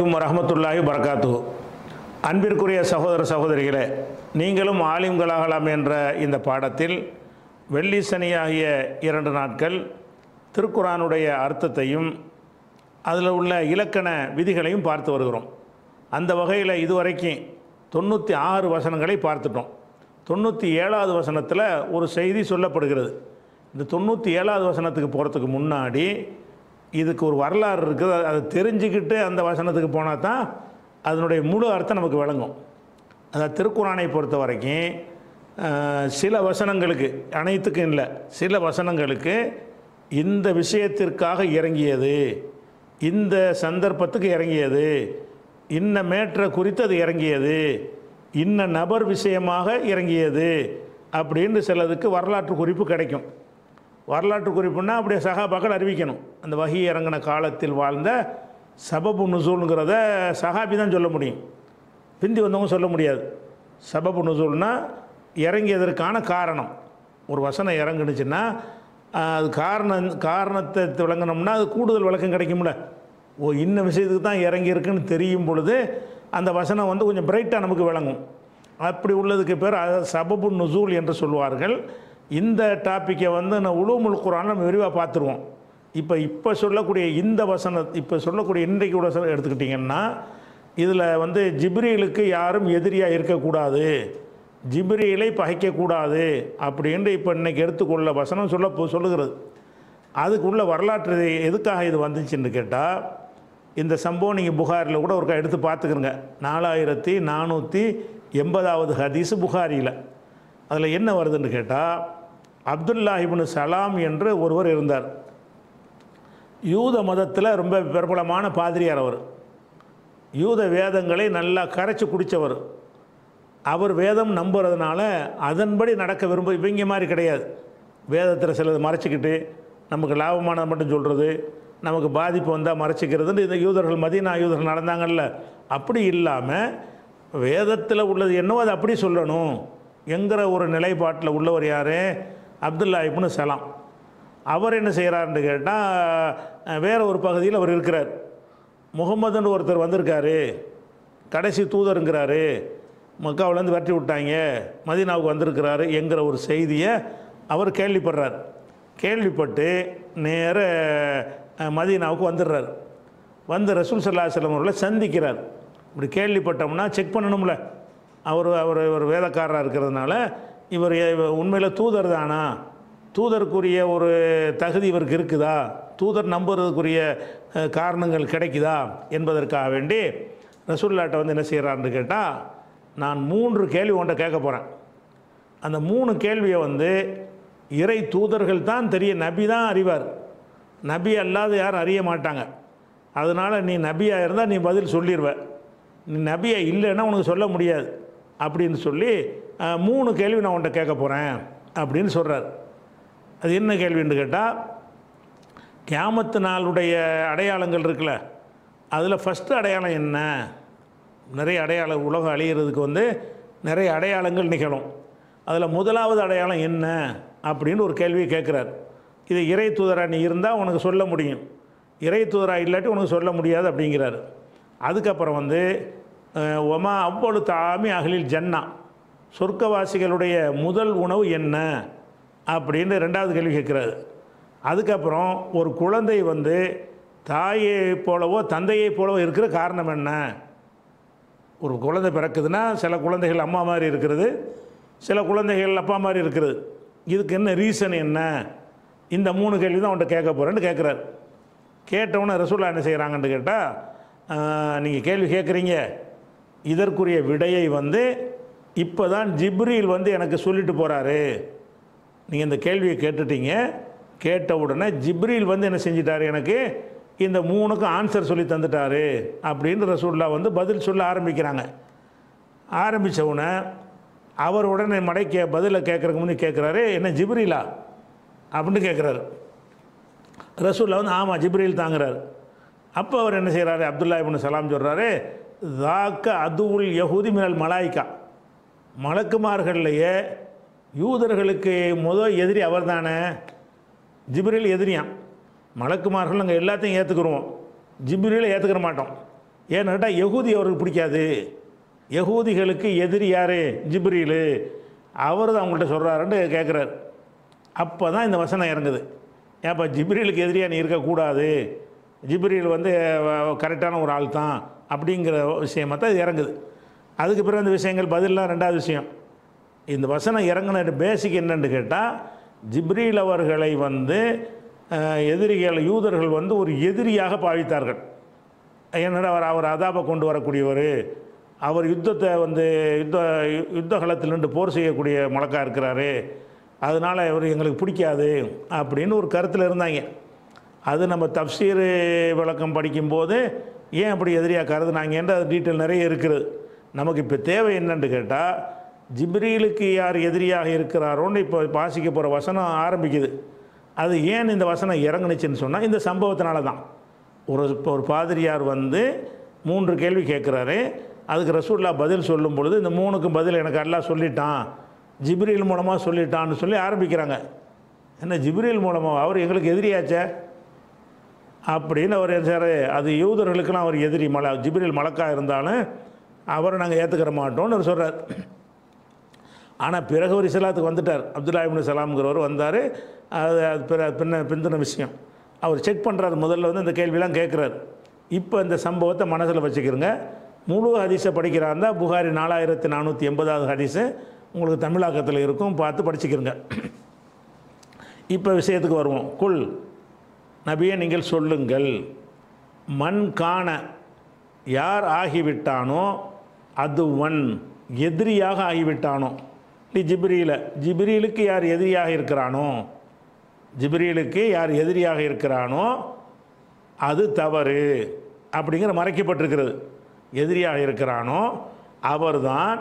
வணக்கம் வரமத்துல்லாஹி வரகாத்து அன்பிற்குரிய சகோதர சகோதரிகளே நீங்களும் ஆலிம்களாகலாம் என்ற இந்த பாடத்தில் வெள்ளி சனியாகிய இரண்டு நாட்கள் திருக்குறானுடைய அர்த்தத்தையும் அதில் உள்ள இலக்கண விதிகளையும் பார்த்து வருகிறோம் அந்த வகையில் இதுவரைக்கும் தொண்ணூற்றி ஆறு வசனங்களை பார்த்துட்டோம் தொண்ணூற்றி ஏழாவது வசனத்தில் ஒரு செய்தி சொல்லப்படுகிறது இந்த தொண்ணூற்றி ஏழாவது வசனத்துக்கு போகிறதுக்கு முன்னாடி இதுக்கு ஒரு வரலாறு இருக்குது அதை தெரிஞ்சுக்கிட்டு அந்த வசனத்துக்கு போனால் தான் அதனுடைய முழு அர்த்தம் நமக்கு விளங்கும் அந்த திருக்குறானை பொறுத்த வரைக்கும் சில வசனங்களுக்கு அனைத்துக்கும் இல்லை சில வசனங்களுக்கு இந்த விஷயத்திற்காக இறங்கியது இந்த சந்தர்ப்பத்துக்கு இறங்கியது இன்ன மேற்ற குறித்து அது இறங்கியது இன்ன நபர் விஷயமாக இறங்கியது அப்படின்னு சிலதுக்கு வரலாற்று குறிப்பு கிடைக்கும் வரலாற்று குறிப்புனா அப்படியே சகாபாக்கள் அறிவிக்கணும் அந்த வகி இறங்கின காலத்தில் வாழ்ந்த சபபு நுசூலுங்கிறத சகாபி தான் சொல்ல முடியும் பிந்தி வந்தவங்க சொல்ல முடியாது சபபு நுசூல்னால் இறங்கியதற்கான காரணம் ஒரு வசனம் இறங்குனுச்சுன்னா அது காரணம் காரணத்தை விளங்கினோம்னா அது கூடுதல் விளக்கம் கிடைக்கும்ல ஓ இன்ன விஷயத்துக்கு தான் இறங்கியிருக்குன்னு தெரியும் பொழுது அந்த வசனம் வந்து கொஞ்சம் பிரைட்டாக நமக்கு விளங்கும் அப்படி உள்ளதுக்கு பேர் சபபு நுசூல் என்று சொல்வார்கள் இந்த டாப்பிக்கை வந்து நான் உலூமுல் குரான் நம்ம விரிவாக பார்த்துருவோம் இப்போ இப்போ சொல்லக்கூடிய இந்த வசன இப்போ சொல்லக்கூடிய இன்றைக்கு கூட எடுத்துக்கிட்டிங்கன்னா இதில் வந்து ஜிப்ரீலுக்கு யாரும் எதிரியாக இருக்கக்கூடாது ஜிப்ரீலை பகைக்கக்கூடாது அப்படின்ட்டு இப்போ இன்றைக்கி எடுத்துக்கொள்ள வசனம் சொல்ல சொல்லுகிறது அதுக்குள்ள வரலாற்று எதுக்காக இது வந்துச்சுன்னு கேட்டால் இந்த சம்பவம் நீங்கள் புகாரில் கூட ஒருக்கா எடுத்து பார்த்துக்கிறங்க நாலாயிரத்தி நானூற்றி எண்பதாவது ஹதீஸு புகாரியில் அதில் என்ன வருதுன்னு கேட்டால் அப்துல்லா சலாம் என்று ஒருவர் இருந்தார் யூத மதத்தில் ரொம்ப பிரபலமான பாதிரியார் அவர் யூத வேதங்களை நல்லா கரைச்சி குடித்தவர் அவர் வேதம் நம்புறதுனால அதன்படி நடக்க விரும்ப இவங்க மாதிரி கிடையாது வேதத்தில் சிலது மறைச்சிக்கிட்டு நமக்கு லாபமானதை மட்டும் சொல்கிறது நமக்கு பாதிப்பு வந்தால் மறைச்சிக்கிறதுன்னு இந்த யூதர்கள் மதியனா யூதர்கள் நடந்தாங்கல்ல அப்படி இல்லாமல் வேதத்தில் உள்ளது என்னவோ அதை அப்படி சொல்லணும் என்கிற ஒரு நிலைப்பாட்டில் உள்ளவர் யாரே அப்துல்லா இப்னு சலாம் அவர் என்ன செய்கிறாருன்னு கேட்டால் வேறு ஒரு பகுதியில் அவர் இருக்கிறார் முகமதுன்னு ஒருத்தர் வந்திருக்காரு கடைசி தூதருங்கிறாரு மக்காவிலேருந்து வெற்றி விட்டாங்க மதினாவுக்கு வந்திருக்கிறாரு என்கிற ஒரு செய்தியை அவர் கேள்விப்படுறார் கேள்விப்பட்டு நேர மதீனாவுக்கு வந்துடுறார் வந்து ரசூல் சல்லா செல்லம் அவர்களை சந்திக்கிறார் இப்படி கேள்விப்பட்டோம்னா செக் பண்ணணும்ல அவர் அவர் ஒரு வேதக்காரராக இருக்கிறதுனால இவர் உண்மையில் தூதர் தானா தூதருக்குரிய ஒரு தகுதி இவருக்கு இருக்குதா தூதர் நம்புறதுக்குரிய காரணங்கள் கிடைக்குதா என்பதற்காக வேண்டி ரசூல்லாட்டை வந்து என்ன செய்கிறான்னு கேட்டால் நான் மூன்று கேள்வி ஒன்றை கேட்க போகிறேன் அந்த மூணு கேள்வியை வந்து இறை தூதர்கள் தான் தெரிய நபி தான் அறிவார் நபி அல்லாத யாரும் அறிய மாட்டாங்க அதனால் நீ நபியாக இருந்தால் நீ பதில் சொல்லிடுவ நீ நபியாக இல்லைன்னா உனக்கு சொல்ல முடியாது அப்படின்னு சொல்லி மூணு கேள்வி நான் உன்ட்ட கேட்க போகிறேன் அப்படின்னு சொல்கிறார் அது என்ன கேள்வின்னு கேட்டால் கேமத்து நாளுடைய அடையாளங்கள் இருக்குல்ல அதில் ஃபஸ்ட்டு அடையாளம் என்ன நிறைய அடையாளம் உலகம் அழியிறதுக்கு வந்து நிறைய அடையாளங்கள் நிகழும் அதில் முதலாவது அடையாளம் என்ன அப்படின்னு ஒரு கேள்வியை கேட்குறார் இது இறை தூதராக நீ இருந்தால் உனக்கு சொல்ல முடியும் இறை தூதராக இல்லாட்டி உனக்கு சொல்ல முடியாது அப்படிங்கிறார் அதுக்கப்புறம் வந்து ஒமா அவ்வளோ தாமி அகலில் ஜன்னா சொர்க்கவாசிகளுடைய முதல் உணவு என்ன அப்படின்னு ரெண்டாவது கேள்வி கேட்குறாரு அதுக்கப்புறம் ஒரு குழந்தை வந்து தாயை போலவோ தந்தையை போலவோ இருக்கிற காரணம் என்ன ஒரு குழந்தை பிறக்குதுன்னா சில குழந்தைகள் அம்மா மாதிரி இருக்கிறது சில குழந்தைகள் அப்பா மாதிரி இருக்கிறது இதுக்கு என்ன ரீசன் என்ன இந்த மூணு கேள்வி தான் அவன்கிட்ட கேட்க போகிறேன்னு கேட்குறாரு கேட்டவுடனே ரசூலா என்ன செய்கிறாங்கன்னு கேட்டால் நீங்கள் கேள்வி கேட்குறீங்க இதற்குரிய விடையை வந்து இப்போ தான் ஜிப்ரியில் வந்து எனக்கு சொல்லிட்டு போகிறாரு நீங்கள் இந்த கேள்வியை கேட்டுட்டீங்க கேட்ட உடனே ஜிப்ரியில் வந்து என்ன செஞ்சிட்டாரு எனக்கு இந்த மூணுக்கும் ஆன்சர் சொல்லி தந்துட்டார் அப்படின்னு ரசூல்லா வந்து பதில் சொல்ல ஆரம்பிக்கிறாங்க ஆரம்பித்த உடனே அவர் உடனே மடைக்க பதிலை கேட்குறக்கு முன்னே கேட்குறாரு என்ன ஜிப்ரீலா அப்படின்னு கேட்குறாரு ரசூல்லா வந்து ஆமாம் ஜிப்ரீல் தாங்கிறார் அப்போ அவர் என்ன செய்கிறாரு அப்துல்லா இப்படின்னு சலாம் சொல்கிறாரு தாக்க அதுவுல் யஹூதி மினல் மலாய்க்கா மலக்குமார்கள்லையே யூதர்களுக்கு முதல் எதிரி அவர் தானே ஜிப்ரில் எதிரியான் மலக்குமார்கள் நாங்கள் எல்லாத்தையும் ஏற்றுக்குருவோம் ஜிப்ரிலை ஏற்றுக்கிற மாட்டோம் ஏன்னு கேட்டால் யகூதி அவருக்கு பிடிக்காது யகூதிகளுக்கு எதிரி யார் ஜிப்ரிலு அவர் தான் அவங்கள்ட்ட சொல்கிறாருன்ட்டு கேட்குறார் அப்போ தான் இந்த வசனம் இறங்குது ஏப்பா ஜிப்ரிலுக்கு எதிரியாக நீ இருக்கக்கூடாது ஜிப்ரில் வந்து கரெக்டான ஒரு ஆள் தான் அப்படிங்கிற விஷயமாக தான் இது இறங்குது அதுக்கு பிறகு அந்த விஷயங்கள் பதிலாக ரெண்டாவது விஷயம் இந்த வசனம் இறங்கின பேசிக் என்னென்னு கேட்டால் ஜிப்ரீல் அவர்களை வந்து எதிரிகள் யூதர்கள் வந்து ஒரு எதிரியாக பாவித்தார்கள் ஏன்னா அவர் அவர் அதாபை கொண்டு வரக்கூடியவர் அவர் யுத்தத்தை வந்து யுத்த யுத்த நின்று போர் செய்யக்கூடிய முழக்காக இருக்கிறாரு அதனால் இவர் எங்களுக்கு பிடிக்காது அப்படின்னு ஒரு கருத்தில் இருந்தாங்க அது நம்ம தப்சீர் விளக்கம் படிக்கும்போது ஏன் அப்படி எதிரியாக கருதுனாங்கன்ற அது டீட்டெயில் நிறைய இருக்கிறது நமக்கு இப்போ தேவை என்னன்னு கேட்டால் ஜிப்ரீலுக்கு யார் எதிரியாக இருக்கிறாரோன்னு இப்போ வாசிக்க போகிற வசனம் ஆரம்பிக்குது அது ஏன் இந்த வசனம் இறங்குனுச்சுன்னு சொன்னால் இந்த சம்பவத்தினால தான் ஒரு இப்போ ஒரு பாதிரியார் வந்து மூன்று கேள்வி கேட்குறாரு அதுக்கு ரசூல்லா பதில் சொல்லும் பொழுது இந்த மூணுக்கும் பதில் எனக்கு எல்லாம் சொல்லிட்டான் ஜிப்ரீல் மூலமாக சொல்லிட்டான்னு சொல்லி ஆரம்பிக்கிறாங்க என்ன ஜிப்ரீல் மூலமாக அவர் எங்களுக்கு எதிரியாச்சே அப்படின்னு அவர் என்ன சார் அது யூதர்களுக்கெல்லாம் அவர் எதிரி மலை ஜிப்ரீல் மலக்காக இருந்தாலும் அவரை நாங்கள் ஏற்றுக்கிற மாட்டோம்னு அவர் சொல்கிறார் ஆனால் பிறகு ஒரு இஸ்லாத்துக்கு வந்துட்டார் அப்துல்லா இப்னு சலாம்ங்கிறவர் வந்தார் அது அது பிற பின்ன பிந்தின விஷயம் அவர் செக் பண்ணுறாரு முதல்ல வந்து இந்த கேள்வியெலாம் கேட்குறாரு இப்போ இந்த சம்பவத்தை மனசில் வச்சுக்கிறோங்க முழு ஹதீஸை படிக்கிறா இருந்தால் புகாரி நாலாயிரத்தி நானூற்றி எண்பதாவது ஹதீஸு உங்களுக்கு தமிழாக்கத்தில் இருக்கும் பார்த்து படிச்சுக்கிறோங்க இப்போ விஷயத்துக்கு வருவோம் குல் நபியை நீங்கள் சொல்லுங்கள் மண் காண யார் ஆகிவிட்டானோ அது ஒன் எதிரியாக ஆகிவிட்டானோ நீ ஜிபிரியில் ஜிப்ரீலுக்கு யார் எதிரியாக இருக்கிறானோ ஜிப்ரீலுக்கு யார் எதிரியாக இருக்கிறானோ அது தவறு அப்படிங்கிற மறைக்கப்பட்டிருக்கிறது எதிரியாக இருக்கிறானோ அவர்தான்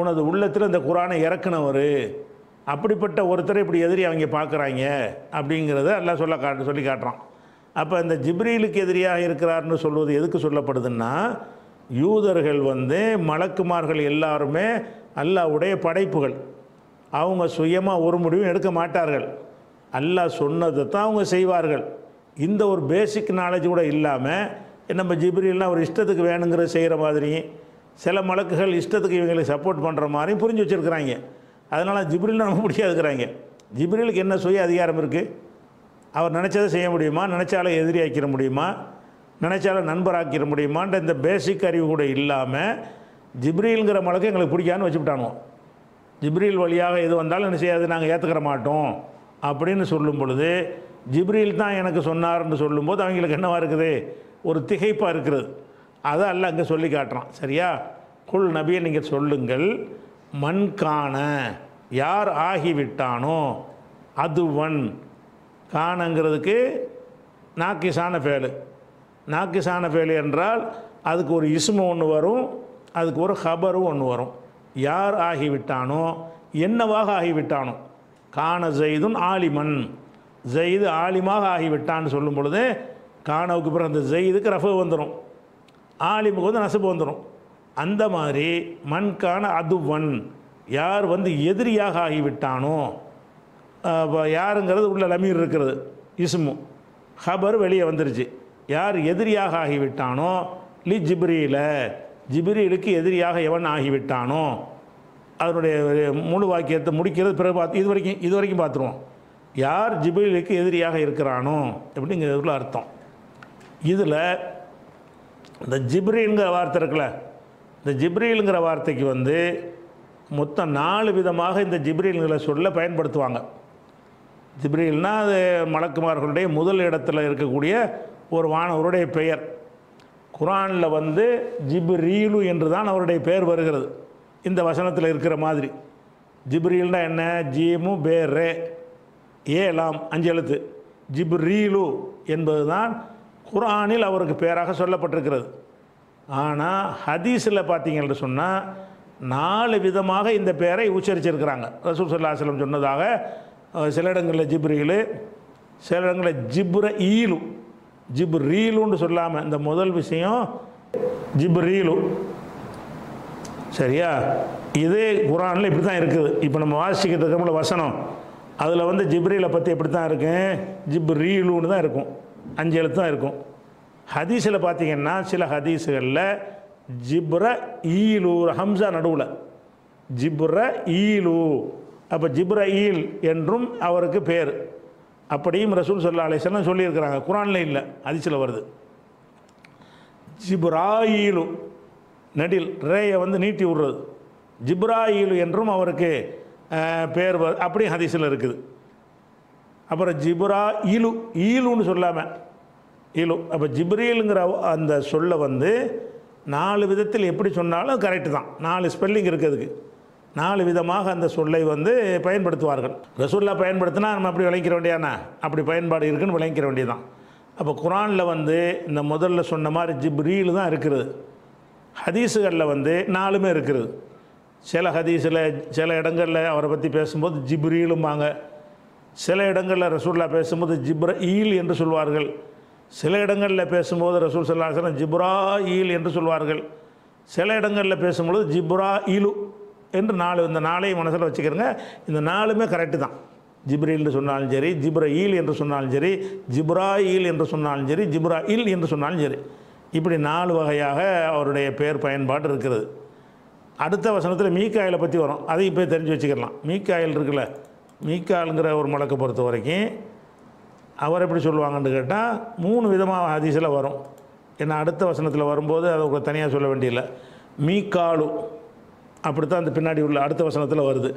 உனது உள்ளத்தில் இந்த குரானை இறக்குனவர் அப்படிப்பட்ட ஒருத்தரை இப்படி எதிரி அவங்க பார்க்குறாங்க அப்படிங்கிறத எல்லாம் சொல்ல காட்டு சொல்லி காட்டுறான் அப்போ இந்த ஜிப்ரீலுக்கு எதிரியாக இருக்கிறார்னு சொல்வது எதுக்கு சொல்லப்படுதுன்னா யூதர்கள் வந்து மலக்குமார்கள் எல்லாருமே அல்லாவுடைய படைப்புகள் அவங்க சுயமாக ஒரு முடிவும் எடுக்க மாட்டார்கள் அல்லாஹ் சொன்னதை தான் அவங்க செய்வார்கள் இந்த ஒரு பேசிக் நாலேஜ் கூட இல்லாமல் நம்ம ஜிப்ரிலாம் ஒரு இஷ்டத்துக்கு வேணுங்கிற செய்கிற மாதிரியும் சில மலக்குகள் இஷ்டத்துக்கு இவங்களுக்கு சப்போர்ட் பண்ணுற மாதிரியும் புரிஞ்சு வச்சுருக்குறாங்க அதனால் ஜிப்ரில் நம்ப முடியாதுக்கிறாங்க ஜிப்ரிலுக்கு என்ன சுய அதிகாரம் இருக்குது அவர் நினச்சதை செய்ய முடியுமா நினச்சாலே எதிரியாக்கிற முடியுமா நினச்சாலும் நண்பராக்கிட முடியுமான்ற இந்த பேசிக் அறிவு கூட இல்லாமல் ஜிப்ரீலுங்கிற மலக்கு எங்களுக்கு பிடிக்கான்னு வச்சுவிட்டானோ ஜிப்ரீல் வழியாக எது வந்தாலும் என்ன செய்யாது நாங்கள் ஏற்றுக்கிற மாட்டோம் அப்படின்னு சொல்லும் பொழுது ஜிப்ரீல் தான் எனக்கு சொன்னார்னு சொல்லும்போது அவங்களுக்கு என்னவாக இருக்குது ஒரு திகைப்பாக இருக்கிறது அதை அல்ல அங்கே சொல்லி காட்டுறான் சரியா குல் நபியை நீங்கள் சொல்லுங்கள் மண் காண யார் ஆகிவிட்டானோ அதுவன் காணங்கிறதுக்கு நாக்கிசான ஃபேலு நாக்கிசான ஃபேலு என்றால் அதுக்கு ஒரு இஸ்மு ஒன்று வரும் அதுக்கு ஒரு ஹபரும் ஒன்று வரும் யார் ஆகிவிட்டானோ என்னவாக ஆகிவிட்டானோ காண ஜெயிதுன் ஆலிமன் ஜெயிது ஆலிமாக ஆகிவிட்டான்னு சொல்லும் பொழுது காணவுக்கு பிறகு அந்த ஜெயிதுக்கு ரஃபு வந்துடும் ஆலிமுக்கு வந்து நசுப்பு வந்துடும் அந்த மாதிரி மண்கான அதுவன் யார் வந்து எதிரியாக ஆகிவிட்டானோ யாருங்கிறது உள்ள லமீர் இருக்கிறது இசுமு ஹபர் வெளியே வந்துருச்சு யார் எதிரியாக ஆகிவிட்டானோ லி ஜிப்ரீல ஜிப்ரீலுக்கு எதிரியாக எவன் ஆகிவிட்டானோ அதனுடைய முழு வாக்கியத்தை முடிக்கிறது பிறகு பார்த்து இது வரைக்கும் இது வரைக்கும் பார்த்துருவோம் யார் ஜிப்ரீலுக்கு எதிரியாக இருக்கிறானோ அப்படிங்கிறதுக்குள்ள அர்த்தம் இதில் இந்த ஜிப்ரீலுங்கிற வார்த்தை இருக்குல்ல இந்த ஜிப்ரீலுங்கிற வார்த்தைக்கு வந்து மொத்தம் நாலு விதமாக இந்த ஜிப்ரீலுங்கிற சொல்ல பயன்படுத்துவாங்க ஜிப்ரீல்னால் அது மலக்குமார்களுடைய முதல் இடத்துல இருக்கக்கூடிய ஒரு வானவருடைய பெயர் குரானில் வந்து ஜிப்ரீலு என்று தான் அவருடைய பெயர் வருகிறது இந்த வசனத்தில் இருக்கிற மாதிரி ஜிப்ரீல்னா என்ன ஜீமு பே ரே ஏலாம் அஞ்சு எழுத்து ஜிப்ரீலு என்பது தான் குரானில் அவருக்கு பெயராக சொல்லப்பட்டிருக்கிறது ஆனால் ஹதீஸில் பார்த்தீங்கன்னு சொன்னால் நாலு விதமாக இந்த பெயரை உச்சரிச்சிருக்கிறாங்க ரசூல் சொல்லாஸ்லம் சொன்னதாக சில இடங்களில் ஜிப்ரீலு சில இடங்களில் ஜிப்ர ஈலு ஜிப் ரீலுன்னு சொல்லாமல் இந்த முதல் விஷயம் ஜிப் ரீலு சரியா இதே குரானில் இப்படி தான் இருக்குது இப்போ நம்ம வாசிக்கிறதுக்கு நம்மள வசனம் அதில் வந்து ஜிப்ரீலை பற்றி எப்படி தான் இருக்கும் ஜிப் ரீலுன்னு தான் இருக்கும் அஞ்சு எழுத்து தான் இருக்கும் ஹதீஸில் பார்த்தீங்கன்னா சில ஹதீஸுகளில் ஜிப்ர ஈலு ஹம்சா நடுவில் ஜிப்ர ஈலு அப்போ ஜிப்ர ஈல் என்றும் அவருக்கு பேர் அப்படியும் ரசூல் சல்லா அலிஸ்லாம் சொல்லியிருக்கிறாங்க குரானில் இல்லை அதிசயில் வருது ஜிப்ராயிலு நடில் ரேயை வந்து நீட்டி விடுறது ஜிப்ராயிலு என்றும் அவருக்கு பேர் அப்படியும் ஹதீஸில் இருக்குது அப்புறம் ஜிப்ரா ஈலு ஈலுன்னு சொல்லாமல் ஈலு அப்போ ஜிப்ரீலுங்கிற அந்த சொல்லை வந்து நாலு விதத்தில் எப்படி சொன்னாலும் கரெக்டு தான் நாலு ஸ்பெல்லிங் இருக்குது அதுக்கு நாலு விதமாக அந்த சொல்லை வந்து பயன்படுத்துவார்கள் ரசூல்லா பயன்படுத்தினா நம்ம அப்படி விளைக்கிற வேண்டியானா அப்படி பயன்பாடு இருக்குன்னு விளைவிக்கிற வேண்டியதான் அப்போ குரானில் வந்து இந்த முதல்ல சொன்ன மாதிரி ஜிப்ரீல் தான் இருக்கிறது ஹதீஸுகளில் வந்து நாலுமே இருக்கிறது சில ஹதீஸில் சில இடங்களில் அவரை பற்றி பேசும்போது ஜிப்ரீலும்பாங்க சில இடங்களில் ரசூல்லா பேசும்போது ஜிப்ர ஈல் என்று சொல்வார்கள் சில இடங்களில் பேசும்போது ரசூல் சல்லாஹ் ஜிப்ரா ஈல் என்று சொல்வார்கள் சில இடங்களில் பேசும்பொழுது ஜிப்ரா ஈலு என்று நாலு இந்த நாளையும் மனசில் வச்சுக்கிறேங்க இந்த நாலுமே கரெக்டு தான் ஜிப்ரீல் என்று சொன்னாலும் சரி ஜிப்ரஈல் என்று சொன்னாலும் சரி ஜிப்ரா ஈல் என்று சொன்னாலும் சரி ஜிப்ரா இல் என்று சொன்னாலும் சரி இப்படி நாலு வகையாக அவருடைய பெயர் பயன்பாடு இருக்கிறது அடுத்த வசனத்தில் மீக்காயிலை பற்றி வரும் அதை இப்போ தெரிஞ்சு வச்சுக்கலாம் மீக்காயில் இருக்குல்ல மீக்கால்ங்கிற ஒரு முழக்கை பொறுத்த வரைக்கும் அவர் எப்படி சொல்லுவாங்கன்னு கேட்டால் மூணு விதமாக ஹதீஸில் வரும் ஏன்னா அடுத்த வசனத்தில் வரும்போது அதை தனியாக சொல்ல வேண்டியதில்லை மீக்காலு அப்படி தான் அந்த பின்னாடி உள்ள அடுத்த வசனத்தில் வருது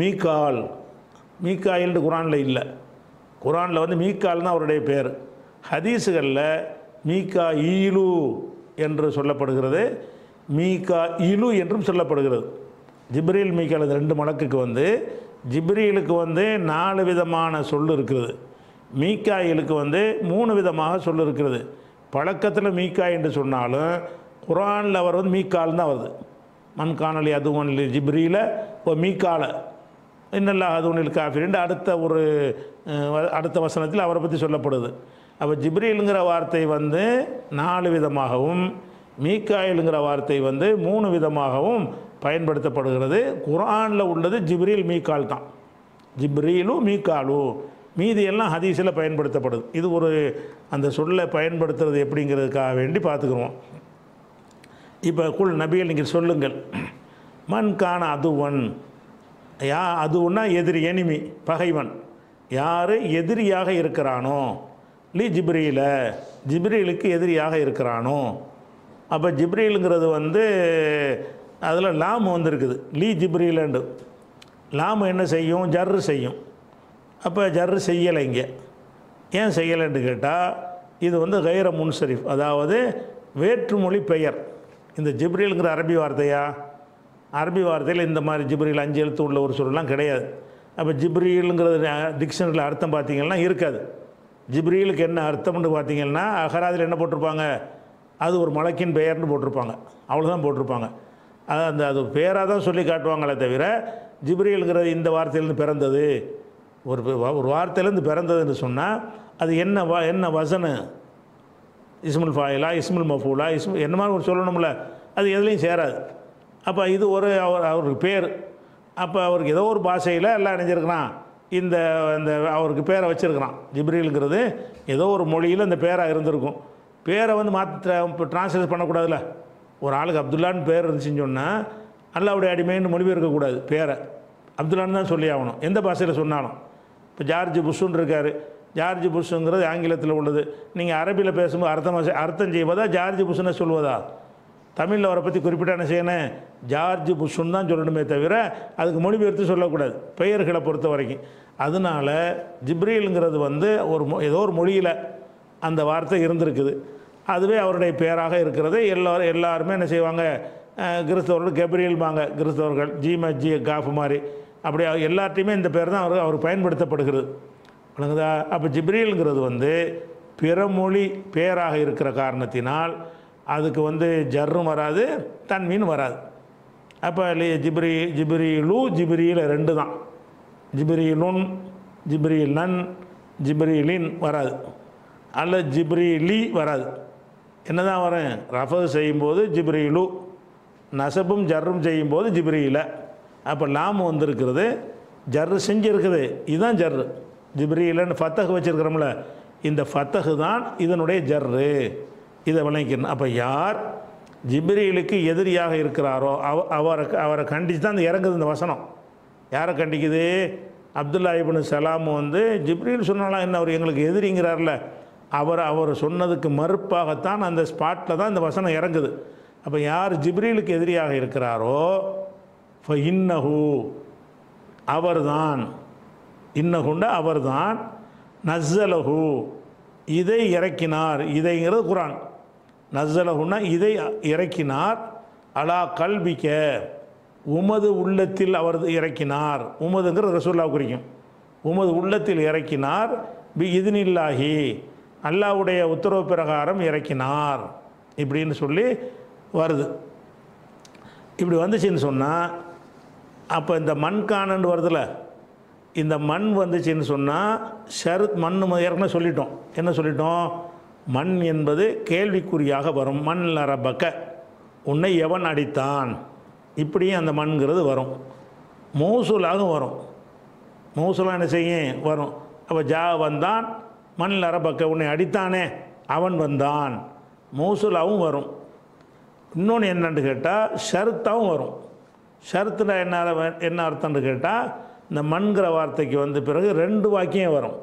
மீக்கால் மீக்காயில்னு குரானில் இல்லை குரானில் வந்து மீக்கால் தான் அவருடைய பேர் ஹதீஸுகளில் மீக்கா ஈலு என்று சொல்லப்படுகிறது மீகா இலு என்றும் சொல்லப்படுகிறது ஜிப்ரீல் மீக்கால் அது ரெண்டு மடக்குக்கு வந்து ஜிப்ரீலுக்கு வந்து நாலு விதமான சொல் இருக்கிறது மீக்காயிலுக்கு வந்து மூணு விதமாக சொல் இருக்கிறது பழக்கத்தில் மீக்காய் என்று சொன்னாலும் குரானில் அவர் வந்து மீக்கால் தான் வருது மண்காணொலி அதுவனில் ஜிப்ரியில் இப்போ மீக்கால ஒன்றில் அதுவனில் காஃபிரின்னு அடுத்த ஒரு அடுத்த வசனத்தில் அவரை பற்றி சொல்லப்படுது அப்போ ஜிப்ரியலுங்கிற வார்த்தை வந்து நாலு விதமாகவும் மீக்காயிலுங்கிற வார்த்தை வந்து மூணு விதமாகவும் பயன்படுத்தப்படுகிறது குரானில் உள்ளது ஜிப்ரீல் மீக்கால் தான் ஜிப்ரீலு மீக்காலு மீதி எல்லாம் ஹதீஸில் பயன்படுத்தப்படுது இது ஒரு அந்த சொல்லை பயன்படுத்துறது எப்படிங்கிறதுக்காக வேண்டி பார்த்துக்குருவோம் இப்போ குல் நபிகள் நீங்கள் சொல்லுங்கள் மண் காண அதுவன் யா அதுவுன்னா எதிரி எனிமி பகைவன் யார் எதிரியாக இருக்கிறானோ லி ஜிப்ரியில் ஜிப்ரீலுக்கு எதிரியாக இருக்கிறானோ அப்போ ஜிப்ரீலுங்கிறது வந்து அதில் லாம் வந்திருக்குது லீ ஜிப்ரீலண்டு லாம் என்ன செய்யும் ஜர்ரு செய்யும் அப்போ ஜர்ரு செய்யலை இங்கே ஏன் செய்யலைன்னு கேட்டால் இது வந்து கைர முன்சரிஃப் அதாவது வேற்றுமொழி பெயர் இந்த ஜிப்ரீலுங்கிற அரபி வார்த்தையா அரபி வார்த்தையில் இந்த மாதிரி ஜிப்ரீல் அஞ்சு எழுத்து உள்ள ஒரு சொல்லலாம் கிடையாது அப்போ ஜிப்ரீலுங்கிறது டிக்ஷனரியில் அர்த்தம் பார்த்திங்கன்னா இருக்காது ஜிப்ரீலுக்கு என்ன அர்த்தம்னு பார்த்திங்கன்னா அகராதியில் என்ன போட்டிருப்பாங்க அது ஒரு மலைக்கின் பெயர்னு போட்டிருப்பாங்க அவ்வளோதான் போட்டிருப்பாங்க அது அந்த அது பேராக தான் சொல்லி காட்டுவாங்களே தவிர ஜிப்ரீலுங்கிறது இந்த வார்த்தையிலேருந்து பிறந்தது ஒரு ஒரு வார்த்தையிலேருந்து பிறந்ததுன்னு சொன்னால் அது என்ன வ என்ன வசனம் இஸ்முல் ஃபாயிலா இஸ்முல் மஃபூலா இஸ்மு என்ன மாதிரி ஒரு சொல்லணும்ல அது எதுலேயும் சேராது அப்போ இது ஒரு அவர் அவருக்கு பேர் அப்போ அவருக்கு ஏதோ ஒரு பாஷையில் எல்லாம் அணிஞ்சிருக்கிறான் இந்த அந்த அவருக்கு பேரை வச்சுருக்கிறான் ஜிப்ரீலுங்கிறது ஏதோ ஒரு மொழியில் இந்த பேராக இருந்திருக்கும் பேரை வந்து மாற்ற டிரான்ஸ்லேட் பண்ணக்கூடாதுல்ல ஒரு ஆளுக்கு அப்துல்லான்னு பேர் இருந்துச்சுன்னு சொன்னால் அல்லாவுடைய அடிமைன்னு இருக்கக்கூடாது பேரை அப்துல்லான்னு தான் சொல்லி ஆகணும் எந்த பாஷையில் சொன்னாலும் இப்போ ஜார்ஜ் புஷ்ஷுன்னு இருக்கார் ஜார்ஜ் புஷ்ங்கிறது ஆங்கிலத்தில் உள்ளது நீங்கள் அரபியில் பேசும்போது அர்த்தம் அர்த்தம் செய்வதா ஜார்ஜ் புஷ்னு சொல்வதா தமிழில் அவரை பற்றி குறிப்பிட்ட என்ன செய்யணும் ஜார்ஜ் புஷ்ஷுன்னு தான் சொல்லணுமே தவிர அதுக்கு மொழிபெயர்த்து சொல்லக்கூடாது பெயர்களை பொறுத்த வரைக்கும் அதனால் ஜிப்ரீலுங்கிறது வந்து ஒரு ஏதோ ஒரு மொழியில் அந்த வார்த்தை இருந்திருக்குது அதுவே அவருடைய பெயராக இருக்கிறது எல்லோரும் எல்லாருமே என்ன செய்வாங்க கிறிஸ்தவர்கள் கெப்ரியல் வாங்க கிறிஸ்தவர்கள் ஜி மஜி காஃப் மாதிரி அப்படி எல்லார்ட்டையுமே இந்த பேர் தான் அவர் அவர் பயன்படுத்தப்படுகிறது விளங்குதா அப்போ ஜிப்ரீல்ங்கிறது வந்து பிறமொழி பேராக இருக்கிற காரணத்தினால் அதுக்கு வந்து ஜர்ரும் வராது தன்மீன் வராது அப்போ ஜிப்ரி ஜிப்ரீலு ஜிப்ரியில் ரெண்டு தான் ஜிப்ரிலுன் நன் ஜிப்ரீலின் வராது அல்ல ஜிப்ரீலி வராது என்ன தான் வரேன் ரஃபது செய்யும்போது ஜிப்ரீலு நசப்பும் ஜர்ரும் செய்யும்போது ஜிப்ரியில் அப்போ லாம் வந்திருக்கிறது ஜர்ரு செஞ்சுருக்குது இதுதான் ஜர்ரு ஜிப்ரீலன்னு ஃபத்தகு வச்சுருக்கிறோம்ல இந்த ஃபத்தகு தான் இதனுடைய ஜர்ரு இதை விளங்கிக்கணும் அப்போ யார் ஜிப்ரீலுக்கு எதிரியாக இருக்கிறாரோ அவ அவரை அவரை கண்டித்து தான் அந்த இறங்குது இந்த வசனம் யாரை கண்டிக்குது அப்துல்லா இபின் சலாம் வந்து ஜிப்ரீல் சொன்னாலாம் என்ன அவர் எங்களுக்கு எதிரிங்கிறார்ல அவர் அவர் சொன்னதுக்கு மறுப்பாகத்தான் அந்த ஸ்பாட்டில் தான் இந்த வசனம் இறங்குது அப்போ யார் ஜிப்ரீலுக்கு எதிரியாக இருக்கிறாரோ ஃப இன்னஹூ அவர்தான் இன்ன அவர் அவர்தான் நஸ்ஸலஹு இதை இறக்கினார் இதைங்கிறது குரான் நஸ்ஸலஹுன்னா இதை இறக்கினார் அலா கல்விக்க உமது உள்ளத்தில் அவர் இறக்கினார் உமதுங்கிறது ரசூல்லா குறிக்கும் உமது உள்ளத்தில் இறக்கினார் பி இதுனில்லாஹி அல்லாவுடைய உத்தரவு பிரகாரம் இறக்கினார் இப்படின்னு சொல்லி வருது இப்படி வந்துச்சுன்னு சொன்னால் அப்போ இந்த மண்காணன் வருதுல்ல இந்த மண் வந்துச்சுன்னு சொன்னால் ஷருத் மண் ஏற்கனவே சொல்லிட்டோம் என்ன சொல்லிட்டோம் மண் என்பது கேள்விக்குறியாக வரும் மண் நரபக்க உன்னை எவன் அடித்தான் இப்படியும் அந்த மண்ங்கிறது வரும் மௌசூலாகவும் வரும் மௌசூலாக என்ன செய்யும் வரும் அப்போ ஜா வந்தான் மண் நரபக்க உன்னை அடித்தானே அவன் வந்தான் மௌசூலாகவும் வரும் இன்னொன்று என்னன்னு கேட்டால் ஷருத்தாகவும் வரும் ஷருத்தில் என்ன என்ன அர்த்தம்னு கேட்டால் இந்த மண்கிற வார்த்தைக்கு வந்த பிறகு ரெண்டு வாக்கியம் வரும்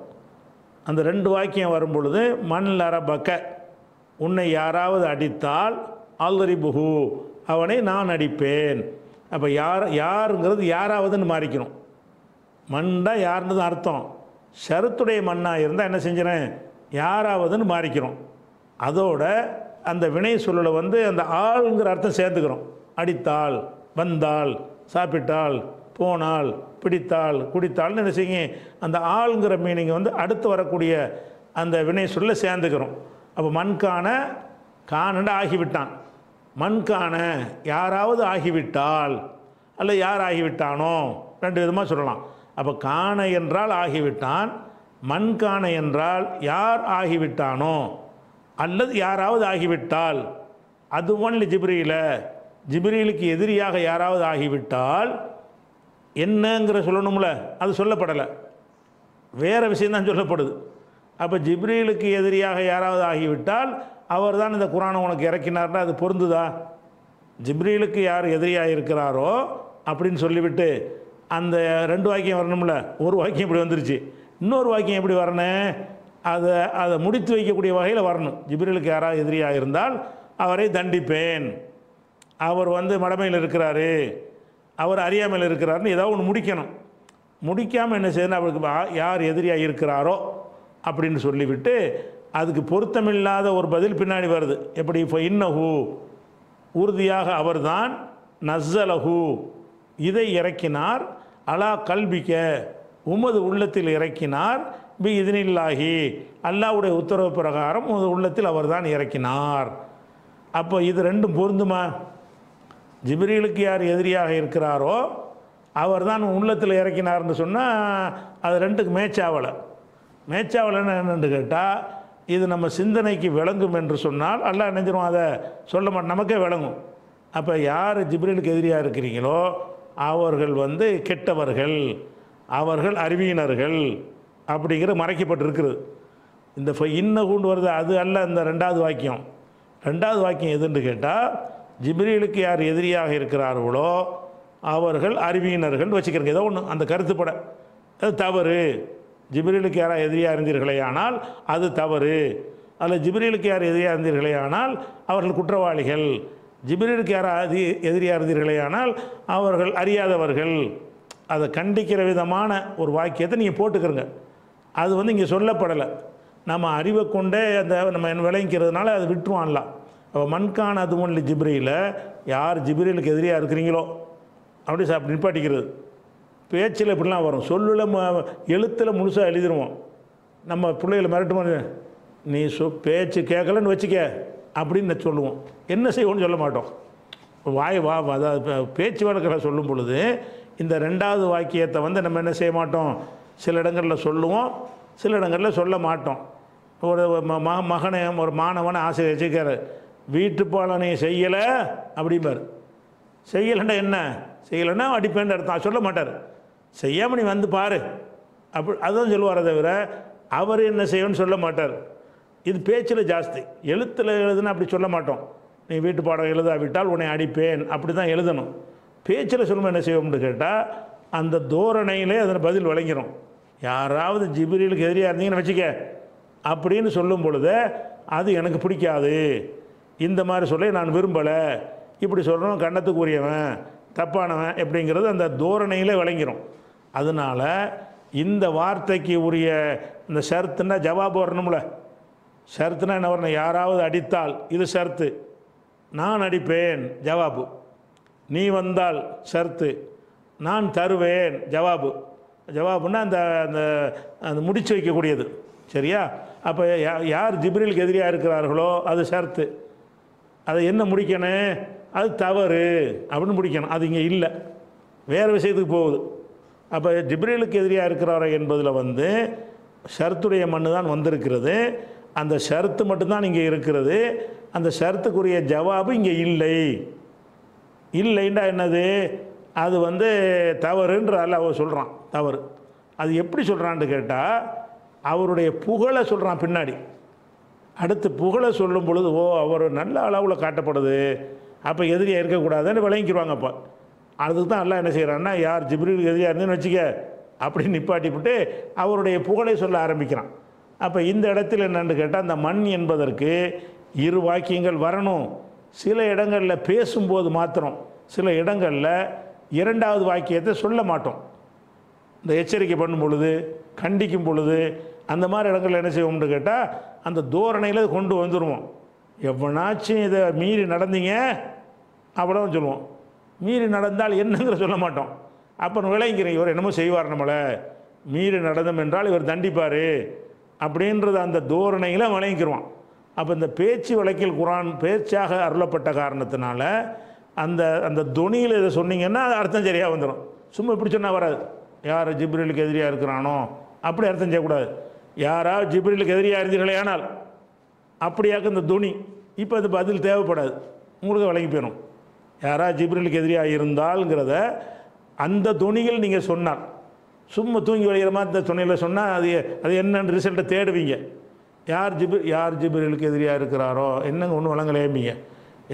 அந்த ரெண்டு வாக்கியம் வரும் பொழுது மண் பக்க உன்னை யாராவது அடித்தால் அல்ரிபுஹு அவனை நான் அடிப்பேன் அப்போ யார் யாருங்கிறது யாராவதுன்னு மாறிக்கணும் மண்டா யாருன்னு தான் அர்த்தம் ஷருத்துடைய மண்ணாக இருந்தால் என்ன செஞ்சிடறேன் யாராவதுன்னு மாறிக்கிறோம் அதோட அந்த வினை சொல்லலை வந்து அந்த ஆளுங்கிற அர்த்தம் சேர்த்துக்கிறோம் அடித்தால் வந்தால் சாப்பிட்டால் போனால் பிடித்தாள் குடித்தாள்னு என்ன செய்யுங்க அந்த ஆளுங்கிற மீனிங் வந்து அடுத்து வரக்கூடிய அந்த வினை சொல்ல சேர்ந்துக்கிறோம் அப்போ மண்கான காணண்டு ஆகிவிட்டான் மண்கான யாராவது ஆகிவிட்டால் அல்ல யார் ஆகிவிட்டானோ ரெண்டு விதமாக சொல்லலாம் அப்போ காண என்றால் ஆகிவிட்டான் மண்கான என்றால் யார் ஆகிவிட்டானோ அல்லது யாராவது ஆகிவிட்டால் அது ஒன்லி ஜிப்ரியில் ஜிப்ரீலுக்கு எதிரியாக யாராவது ஆகிவிட்டால் என்னங்கிற சொல்லணும்ல அது சொல்லப்படலை வேறு விஷயந்தான் சொல்லப்படுது அப்போ ஜிப்ரீலுக்கு எதிரியாக யாராவது ஆகிவிட்டால் அவர் தான் இந்த குரானை உனக்கு இறக்கினார்னா அது பொருந்துதா ஜிப்ரீலுக்கு யார் எதிரியாக இருக்கிறாரோ அப்படின்னு சொல்லிவிட்டு அந்த ரெண்டு வாக்கியம் வரணும்ல ஒரு வாக்கியம் இப்படி வந்துருச்சு இன்னொரு வாக்கியம் எப்படி வரணும் அதை அதை முடித்து வைக்கக்கூடிய வகையில் வரணும் ஜிப்ரீலுக்கு யாராவது எதிரியாக இருந்தால் அவரை தண்டிப்பேன் அவர் வந்து மடமையில் இருக்கிறாரு அவர் அறியாமல் இருக்கிறாருன்னு ஏதாவது ஒன்று முடிக்கணும் முடிக்காமல் என்ன செய்யணும் அவருக்கு யார் எதிரியாக இருக்கிறாரோ அப்படின்னு சொல்லிவிட்டு அதுக்கு பொருத்தமில்லாத ஒரு பதில் பின்னாடி வருது எப்படி இப்போ இன்னஹூ உறுதியாக அவர்தான் நஸ்ஸலஹூ இதை இறக்கினார் அலா கல்விக்க உமது உள்ளத்தில் இறக்கினார் பி இதனில்லாகி அல்லாவுடைய உத்தரவு பிரகாரம் உமது உள்ளத்தில் அவர்தான் இறக்கினார் அப்போ இது ரெண்டும் பொருந்துமா ஜிப்ரீலுக்கு யார் எதிரியாக இருக்கிறாரோ அவர் தான் உள்ளத்தில் இறக்கினார்னு சொன்னால் அது ரெண்டுக்கு மேட்ச் ஆகலை மேட்ச் என்னென்னு கேட்டால் இது நம்ம சிந்தனைக்கு விளங்கும் என்று சொன்னால் அல்ல நினைஞ்சிரும் அதை சொல்ல மாட்டோம் நமக்கே விளங்கும் அப்போ யார் ஜிப்ரீலுக்கு எதிரியாக இருக்கிறீங்களோ அவர்கள் வந்து கெட்டவர்கள் அவர்கள் அறிவியினர்கள் அப்படிங்கிற மறைக்கப்பட்டிருக்கிறது இந்த இன்ன கூண்டு வருது அது அல்ல இந்த ரெண்டாவது வாக்கியம் ரெண்டாவது வாக்கியம் எதுன்னு கேட்டால் ஜிப்ரீலுக்கு யார் எதிரியாக இருக்கிறார்களோ அவர்கள் அறிவியினர்கள் வச்சுக்கிறாங்க ஏதோ ஒன்று அந்த கருத்துப்பட அது தவறு ஜிப்ரீலுக்கு யாராக எதிரியாக இருந்தீர்களே ஆனால் அது தவறு அதில் ஜிப்ரீலுக்கு யார் எதிரியாக இருந்தீர்களே ஆனால் அவர்கள் குற்றவாளிகள் ஜிப்ரீலுக்கு யாராக அதி எதிரியாக இருந்தீர்களே ஆனால் அவர்கள் அறியாதவர்கள் அதை கண்டிக்கிற விதமான ஒரு வாக்கியத்தை நீங்கள் போட்டுக்கிறங்க அது வந்து இங்கே சொல்லப்படலை நம்ம அறிவை கொண்டே அந்த நம்ம விளைங்கிறதுனால அது விட்டுருவான்லாம் இப்போ மண்கான் அது ஒன்லி ஜிப்ரியில் யார் ஜிப்ரிலுக்கு எதிரியாக இருக்கிறீங்களோ அப்படி சாப் நிப்பாட்டிக்கிறது பேச்சில் இப்படிலாம் வரும் சொல்லில் எழுத்தில் முழுசாக எழுதிடுவோம் நம்ம பிள்ளைகளை மிரட்டுவோம் நீ சொ பேச்சு கேட்கலன்னு வச்சுக்க அப்படின்னு சொல்லுவோம் என்ன செய்வோம்னு சொல்ல மாட்டோம் வாய் வா அதாவது பேச்சு வழக்கில் சொல்லும் பொழுது இந்த ரெண்டாவது வாக்கியத்தை வந்து நம்ம என்ன செய்ய மாட்டோம் சில இடங்களில் சொல்லுவோம் சில இடங்களில் சொல்ல மாட்டோம் ஒரு ம மகனை ஒரு மாணவனை ஆசிரியர் வச்சுக்கிறார் வீட்டு செய்யலை அப்படிம்பார் செய்யலைன்னா என்ன செய்யலைன்னா அடிப்பேன் அர்த்தம் சொல்ல மாட்டார் செய்யாமல் நீ வந்து பாரு அப்ப அதுதான் சொல்லுவாரே தவிர அவர் என்ன செய்யணும்னு சொல்ல மாட்டார் இது பேச்சில் ஜாஸ்தி எழுத்தில் எழுதுன்னா அப்படி சொல்ல மாட்டோம் நீ வீட்டு பாடம் எழுதாவிட்டால் உன்னை அடிப்பேன் அப்படி தான் எழுதணும் பேச்சில் சொல்லும்போது என்ன செய்வோம்னு கேட்டால் அந்த தோரணையிலே அதன் பதில் வழங்கிடும் யாராவது ஜிபிரிலுக்கு எதிரியாக இருந்தீங்கன்னு வச்சுக்க அப்படின்னு சொல்லும் பொழுது அது எனக்கு பிடிக்காது இந்த மாதிரி சொல்ல நான் விரும்பலை இப்படி சொல்கிறோம் கண்ணத்துக்கு உரியவன் தப்பானவன் எப்படிங்கிறது அந்த தோரணையில் விளங்கிடும் அதனால் இந்த வார்த்தைக்கு உரிய இந்த ஷர்த்துனா ஜவாப் வரணும்ல ஷர்த்துனா என்ன வரணும் யாராவது அடித்தால் இது ஷர்த்து நான் அடிப்பேன் ஜவாபு நீ வந்தால் ஷர்த்து நான் தருவேன் ஜவாபு ஜவாபுன்னா அந்த அந்த அந்த முடிச்சு வைக்கக்கூடியது சரியா அப்போ யார் ஜிப்ரிலுக்கு எதிரியாக இருக்கிறார்களோ அது ஷர்த்து அதை என்ன முடிக்கணும் அது தவறு அப்படின்னு முடிக்கணும் அது இங்கே இல்லை வேறு விஷயத்துக்கு போகுது அப்போ ஜிப்ரேலுக்கு எதிரியாக இருக்கிறாரோ என்பதில் வந்து ஷர்த்துடைய மண்ணு தான் வந்திருக்கிறது அந்த ஷர்த்து மட்டும்தான் இங்கே இருக்கிறது அந்த ஷர்த்துக்குரிய ஜவாபு இங்கே இல்லை இல்லைண்டா என்னது அது வந்து தவறுன்ற அல்ல அவர் சொல்கிறான் தவறு அது எப்படி சொல்கிறான்னு கேட்டால் அவருடைய புகழை சொல்கிறான் பின்னாடி அடுத்து புகழை சொல்லும் பொழுது ஓ அவர் நல்ல அளவில் காட்டப்படுது அப்போ எதிரியாக இருக்கக்கூடாதுன்னு விளங்கிக்கிடுவாங்க அப்போ அதுக்கு தான் எல்லாம் என்ன செய்கிறான்னா யார் ஜிப்ரிலுக்கு எதிரியாக இருந்தேன்னு வச்சுக்க அப்படின்னு போட்டு அவருடைய புகழை சொல்ல ஆரம்பிக்கிறான் அப்போ இந்த இடத்துல என்னென்னு கேட்டால் அந்த மண் என்பதற்கு இரு வாக்கியங்கள் வரணும் சில இடங்களில் பேசும்போது மாத்திரம் சில இடங்களில் இரண்டாவது வாக்கியத்தை சொல்ல மாட்டோம் இந்த எச்சரிக்கை பண்ணும் பொழுது கண்டிக்கும் பொழுது அந்த மாதிரி இடங்களில் என்ன செய்வோம்னு கேட்டால் அந்த தோரணையில் கொண்டு வந்துடுவோம் எவனாச்சும் இதை மீறி நடந்தீங்க அப்படிதான் சொல்லுவோம் மீறி நடந்தால் என்னங்கிற சொல்ல மாட்டோம் அப்போ விளைங்கிற இவர் என்னமோ செய்வார் நம்மளை மீறி நடந்தம் என்றால் இவர் தண்டிப்பார் அப்படின்றது அந்த தோரணையில் விளங்கிக்கிடுவான் அப்போ இந்த பேச்சு வழக்கில் குரான் பேச்சாக அருளப்பட்ட காரணத்தினால அந்த அந்த துணியில் இதை சொன்னீங்கன்னா அது அர்த்தம் சரியாக வந்துடும் சும்மா இப்படி சொன்னால் வராது யார் ஜிப்ரிலுக்கு எதிரியாக இருக்கிறானோ அப்படி அர்த்தம் செய்யக்கூடாது யாராவது ஜிப்ரிலுக்கு எதிரியாக இருந்தீர்களே ஆனால் அப்படியாக்க இந்த துணி இப்போ அது பதில் தேவைப்படாது உங்களுக்கு வழங்கி போயிடும் யாராவது ஜிப்ரிலுக்கு எதிரியாக இருந்தால்ங்கிறத அந்த துணியில் நீங்கள் சொன்னால் சும்மா தூங்கி வழிகிற மாதிரி இந்த துணையில் சொன்னால் அது அது என்னென்னு ரிசல்ட்டை தேடுவீங்க யார் ஜிபி யார் ஜிபிரிலுக்கு எதிரியாக இருக்கிறாரோ என்னங்க ஒன்றும் வழங்கலையம்பிங்க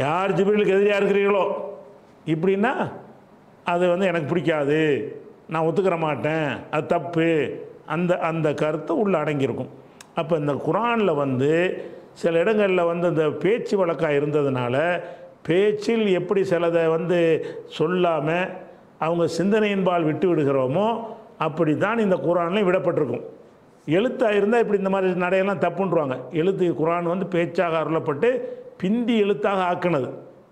யார் ஜிபிரிலுக்கு எதிரியாக இருக்கிறீங்களோ இப்படின்னா அது வந்து எனக்கு பிடிக்காது நான் ஒத்துக்கிற மாட்டேன் அது தப்பு அந்த அந்த கருத்து உள்ளே அடங்கியிருக்கும் அப்போ இந்த குரானில் வந்து சில இடங்களில் வந்து இந்த பேச்சு வழக்காக இருந்ததுனால பேச்சில் எப்படி சிலதை வந்து சொல்லாமல் அவங்க சிந்தனையின்பால் விட்டு விடுகிறோமோ அப்படி தான் இந்த குரான்லையும் விடப்பட்டிருக்கும் எழுத்தாக இருந்தால் இப்படி இந்த மாதிரி நடையெல்லாம் தப்புன்றுவாங்க எழுத்து குரான் வந்து பேச்சாக அருளப்பட்டு பிந்தி எழுத்தாக ஆக்கினது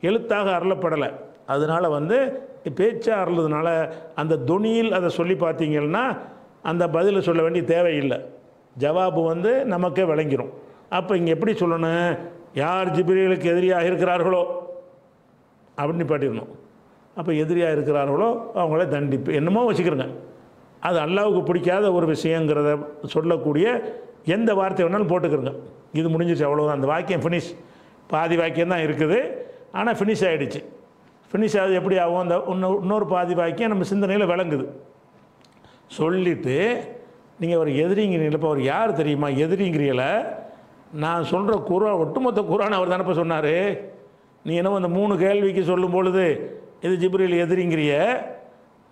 எழுத்தாக அருளப்படலை அதனால் வந்து பேச்சாக அருளதுனால அந்த துணியில் அதை சொல்லி பார்த்தீங்கன்னா அந்த பதிலை சொல்ல வேண்டிய தேவையில்லை ஜவாபு வந்து நமக்கே விளங்கிடும் அப்போ இங்கே எப்படி சொல்லணும் யார் ஜிபிரிகளுக்கு எதிரியாக இருக்கிறார்களோ அப்படின்னு பாட்டிடணும் அப்போ எதிரியாக இருக்கிறார்களோ அவங்கள தண்டிப்பு என்னமோ வச்சுக்கிறங்க அது அல்லாவுக்கு பிடிக்காத ஒரு விஷயங்கிறத சொல்லக்கூடிய எந்த வார்த்தை வேணாலும் போட்டுக்கிறங்க இது முடிஞ்சிச்சு அவ்வளோதான் அந்த வாக்கியம் ஃபினிஷ் பாதி வாக்கியம் தான் இருக்குது ஆனால் ஃபினிஷ் ஆகிடுச்சு ஃபினிஷ் ஆகுது எப்படி ஆகும் அந்த இன்னொரு பாதி வாக்கியம் நம்ம சிந்தனையில் விளங்குது சொல்லிவிட்டு நீங்கள் அவர் எதிரிங்கிறீங்கள இப்போ அவர் யார் தெரியுமா எதிரிங்கிறீங்கள நான் சொல்கிற குரா ஒட்டுமொத்த குரான் அவர் தானப்போ சொன்னார் நீ என்ன அந்த மூணு கேள்விக்கு சொல்லும் பொழுது இது ஜிப்ரியில் எதிரிங்கிறிய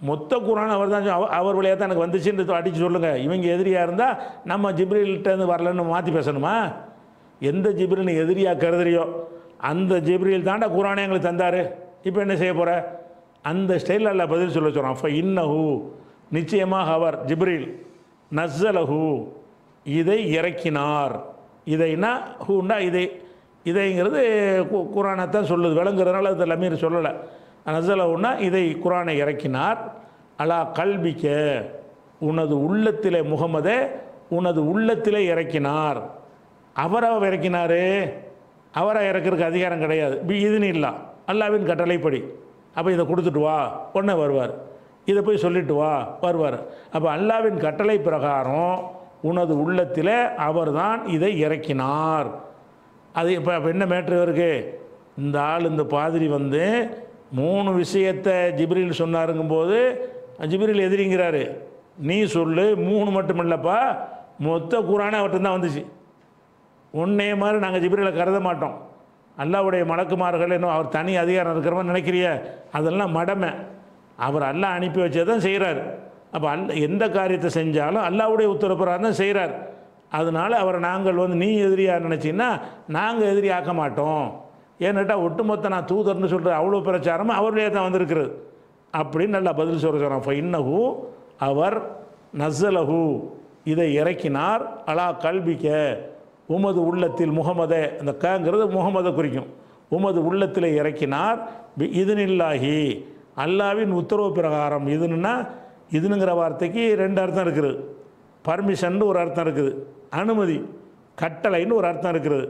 மொத்த குரான் அவர் தான் அவர் வழியாக தான் எனக்கு வந்துச்சுன்னு அடித்து சொல்லுங்கள் இவங்க எதிரியாக இருந்தால் நம்ம ஜிப்ரியல்கிட்டேருந்து வரலன்னு மாற்றி பேசணுமா எந்த ஜிப்ரில் எதிரியாக கருதுறியோ அந்த ஜிப்ரியில் தாண்டா குரானே எங்களுக்கு தந்தார் இப்போ என்ன செய்ய போகிற அந்த ஸ்டைலில் பதில் சொல்ல சொல்கிறோம் அப்போ இன்னஹூ நிச்சயமாக அவர் ஜிப்ரில் நஸ்ஸலஹு இதை இறக்கினார் இதைனா ஹூண்டா இதை இதைங்கிறது குரானை தான் சொல்லுது விளங்குறதுனால அது லமீர் சொல்லலை நசலவுன்னா இதை குரானை இறக்கினார் அலா கல்விக்க உனது உள்ளத்திலே முகமதே உனது உள்ளத்திலே இறக்கினார் அவரை இறக்கினார் அவரை இறக்கிறதுக்கு அதிகாரம் கிடையாது இதுன்னு இல்லை அல்லாவின் கட்டளைப்படி அப்போ இதை கொடுத்துட்டு வா உடனே வருவார் இதை போய் சொல்லிட்டு வா வருவார் அப்போ அல்லாவின் கட்டளை பிரகாரம் உனது உள்ளத்தில் அவர் தான் இதை இறக்கினார் அது இப்போ அப்போ என்ன மேட்ரு இருக்கு இந்த ஆள் இந்த பாதிரி வந்து மூணு விஷயத்தை ஜிப்ரில் சொன்னாருங்கும்போது ஜிப்ரில் எதிரிங்கிறாரு நீ சொல்லு மூணு மட்டும் இல்லைப்பா மொத்த குரானே அவர்கிட்ட தான் வந்துச்சு உன்னே மாதிரி நாங்கள் ஜிபிரியில் கருத மாட்டோம் அல்லாவுடைய மலக்குமார்கள் இன்னும் அவர் தனி அதிகாரம் இருக்கிறவன்னு நினைக்கிறிய அதெல்லாம் மடமை அவர் அல்லாஹ் அனுப்பி வச்சது தான் செய்கிறார் அப்போ அல் எந்த காரியத்தை செஞ்சாலும் அல்லாவுடைய உத்தரப்புறாக தான் செய்கிறார் அதனால் அவரை நாங்கள் வந்து நீ எதிரியாக நினச்சின்னா நாங்கள் எதிரி ஆக்க மாட்டோம் ஏன்னுட்டா ஒட்டுமொத்த நான் தூதர்னு சொல்கிற அவ்வளோ பிரச்சாரமும் அவருடைய தான் வந்திருக்கிறது அப்படின்னு நல்லா பதில் சொல்ல சொல்கிறான் ஃபோ இன்னஹூ அவர் நசலஹூ இதை இறக்கினார் அலா கல்விக்க உமது உள்ளத்தில் முகமதே அந்த கங்கிறது முகமதை குறிக்கும் உமது உள்ளத்தில் இறக்கினார் இதனில்லாகி அல்லாவின் உத்தரவு பிரகாரம் இதுன்னா இதுனுங்கிற வார்த்தைக்கு ரெண்டு அர்த்தம் இருக்குது பர்மிஷன் ஒரு அர்த்தம் இருக்குது அனுமதி கட்டளைன்னு ஒரு அர்த்தம் இருக்கிறது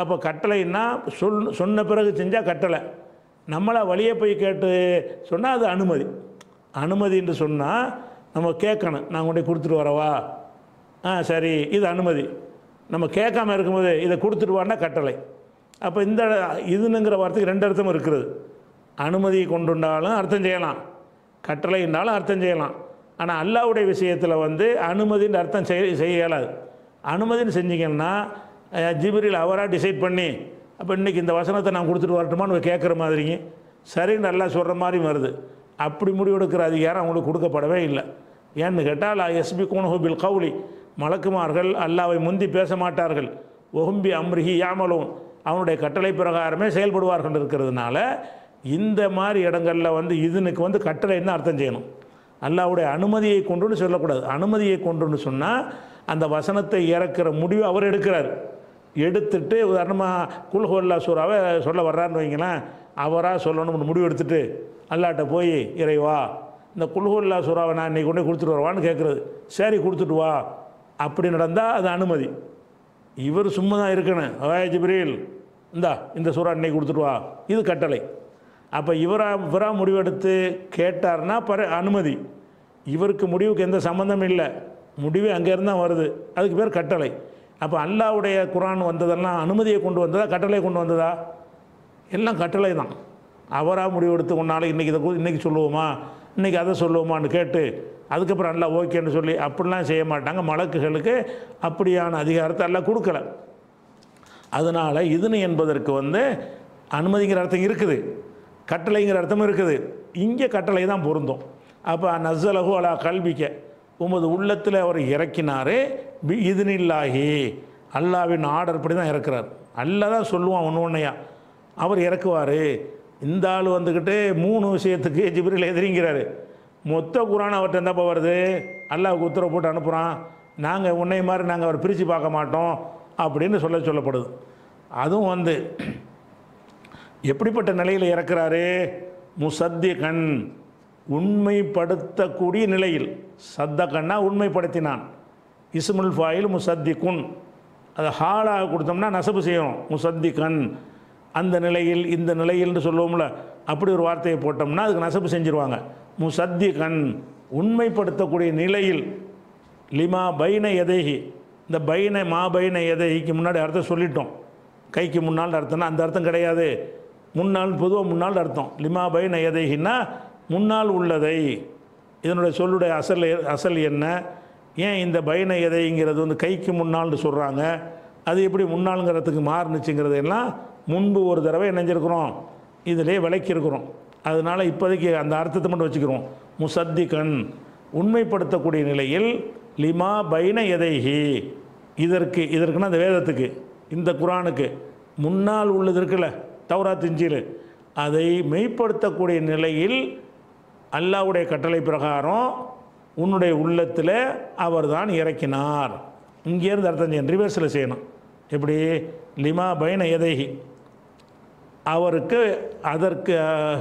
அப்போ கட்டளைன்னா சொல் சொன்ன பிறகு செஞ்சால் கட்டளை நம்மளை வழியே போய் கேட்டு சொன்னால் அது அனுமதி அனுமதின்னு சொன்னால் நம்ம கேட்கணும் நான் கொண்டு கொடுத்துட்டு வரவா ஆ சரி இது அனுமதி நம்ம கேட்காம இருக்கும்போது இதை கொடுத்துட்டு வான்னா கட்டளை அப்போ இந்த இதுனுங்கிற வார்த்தைக்கு ரெண்டு அர்த்தம் இருக்கிறது அனுமதியை கொண்டுண்டாலும் அர்த்தம் செய்யலாம் கட்டளை இருந்தாலும் அர்த்தம் செய்யலாம் ஆனால் அல்லாவுடைய விஷயத்தில் வந்து அனுமதின்னு அர்த்தம் செய் செய்ய இயலாது அனுமதின்னு செஞ்சிங்கன்னா ஜிபிரியில் அவராக டிசைட் பண்ணி அப்போ இன்றைக்கி இந்த வசனத்தை நான் கொடுத்துட்டு வரட்டுமான்னு கேட்குற மாதிரிங்க சரின்னு நல்லா சொல்கிற மாதிரி வருது அப்படி முடிவெடுக்கிற அதிகாரம் அவங்களுக்கு கொடுக்கப்படவே இல்லை ஏன்னு கேட்டால் எஸ்பி கூனஹு கவுலி மலக்குமார்கள் அல்லாவை முந்தி பேச மாட்டார்கள் ஒகும்பி அம்ரிஹி யாமலும் அவனுடைய கட்டளை பிரகாரமே செயல்படுவார்கள் இருக்கிறதுனால இந்த மாதிரி இடங்களில் வந்து இதுனுக்கு வந்து கட்டளை என்ன அர்த்தம் செய்யணும் அல்லாவுடைய அனுமதியை கொண்டுன்னு சொல்லக்கூடாது அனுமதியை கொண்டுன்னு சொன்னால் அந்த வசனத்தை இறக்கிற முடிவு அவர் எடுக்கிறார் எடுத்துட்டு உதாரணமாக குல்ஹோல்லா சூறாவை சொல்ல வர்றாருன்னு வைங்களேன் அவராக சொல்லணும்னு முடிவு எடுத்துட்டு அல்லாட்ட போய் இறைவா இந்த குல்ஹோல்லா சூறாவை நான் இன்றைக்கி கொண்டு கொடுத்துட்டு வருவான்னு கேட்குறது சரி கொடுத்துட்டு வா அப்படி நடந்தால் அது அனுமதி இவர் சும்மா தான் இருக்கணும் அவாய ஜிப்ரீல் இந்தா இந்த சூறா இன்னைக்கு கொடுத்துட்டு வா இது கட்டளை அப்போ இவராக இவராக முடிவெடுத்து கேட்டார்னா பர அனுமதி இவருக்கு முடிவுக்கு எந்த சம்மந்தம் இல்லை முடிவு அங்கேருந்து தான் வருது அதுக்கு பேர் கட்டளை அப்போ அல்லாவுடைய குரான் வந்ததெல்லாம் அனுமதியை கொண்டு வந்ததா கட்டளை கொண்டு வந்ததா எல்லாம் கட்டளை தான் அவராக முடிவெடுத்து கொண்டாலும் இன்றைக்கி இதை இன்றைக்கி சொல்லுவோமா இன்றைக்கி அதை சொல்லுவோமான்னு கேட்டு அதுக்கப்புறம் நல்லா ஓகேன்னு சொல்லி அப்படிலாம் செய்ய மாட்டாங்க மலக்குகளுக்கு அப்படியான அதிகாரத்தை எல்லாம் கொடுக்கல அதனால் இதுன்னு என்பதற்கு வந்து அனுமதிங்கிற அர்த்தம் இருக்குது கட்டளைங்கிற அர்த்தமும் இருக்குது இங்கே கட்டளை தான் பொருந்தும் அப்போ நசலகு அலா கல்விக்க உமது உள்ளத்தில் அவர் இறக்கினார் பி இதுனில்லாகி அல்லாவின் ஆர்டர் படி தான் இறக்குறார் அல்லா தான் சொல்லுவான் ஒன்று ஒன்றையா அவர் இறக்குவார் இந்த ஆள் வந்துக்கிட்டு மூணு விஷயத்துக்கு ஜிபிரியில் எதிரிங்கிறாரு மொத்த குரான் அவர்கிட்ட என்னப்பா வருது அல்லாவுக்கு உத்தரவு போட்டு அனுப்புகிறான் நாங்கள் உன்னை மாதிரி நாங்கள் அவர் பிரித்து பார்க்க மாட்டோம் அப்படின்னு சொல்ல சொல்லப்படுது அதுவும் வந்து எப்படிப்பட்ட நிலையில் இறக்கிறாரு கண் உண்மைப்படுத்தக்கூடிய நிலையில் சத்த கண்ணாக உண்மைப்படுத்தினான் இஸ்முல் ஃபாயில் குன் அதை ஹாலாக கொடுத்தோம்னா நசப்பு முசத்தி கண் அந்த நிலையில் இந்த நிலையில்னு சொல்லுவோம்ல அப்படி ஒரு வார்த்தையை போட்டோம்னா அதுக்கு நசப்பு செஞ்சுருவாங்க கண் உண்மைப்படுத்தக்கூடிய நிலையில் லிமா பைன எதைகி இந்த பைன மா பைன எதைகிக்கு முன்னாடி அர்த்தம் சொல்லிட்டோம் கைக்கு முன்னால் அர்த்தம்னா அந்த அர்த்தம் கிடையாது முன்னால் பொதுவாக முன்னால் அர்த்தம் லிமா பை நயதைகின்னா முன்னால் உள்ளதை இதனுடைய சொல்லுடைய அசல் அசல் என்ன ஏன் இந்த எதைங்கிறது வந்து கைக்கு முன்னால்னு சொல்கிறாங்க அது எப்படி முன்னாளுங்கிறதுக்கு மாறுனுச்சுங்கிறது எல்லாம் முன்பு ஒரு தடவை இணைஞ்சிருக்கிறோம் இதிலே விளக்கியிருக்கிறோம் அதனால் இப்போதைக்கு அந்த அர்த்தத்தை மட்டும் வச்சுக்கிறோம் முசத்திகன் உண்மைப்படுத்தக்கூடிய நிலையில் லிமா பைன எதைஹி இதற்கு இதற்குன்னா அந்த வேதத்துக்கு இந்த குரானுக்கு முன்னால் உள்ளது இருக்குல்ல தௌரா திஞ்சில் அதை மெய்ப்படுத்தக்கூடிய நிலையில் அல்லாவுடைய கட்டளை பிரகாரம் உன்னுடைய உள்ளத்தில் அவர் தான் இறக்கினார் இங்கேருந்து அர்த்தம் செய்யணும் ரிவர்ஸில் செய்யணும் எப்படி லிமா பைன எதைஹி அவருக்கு அதற்கு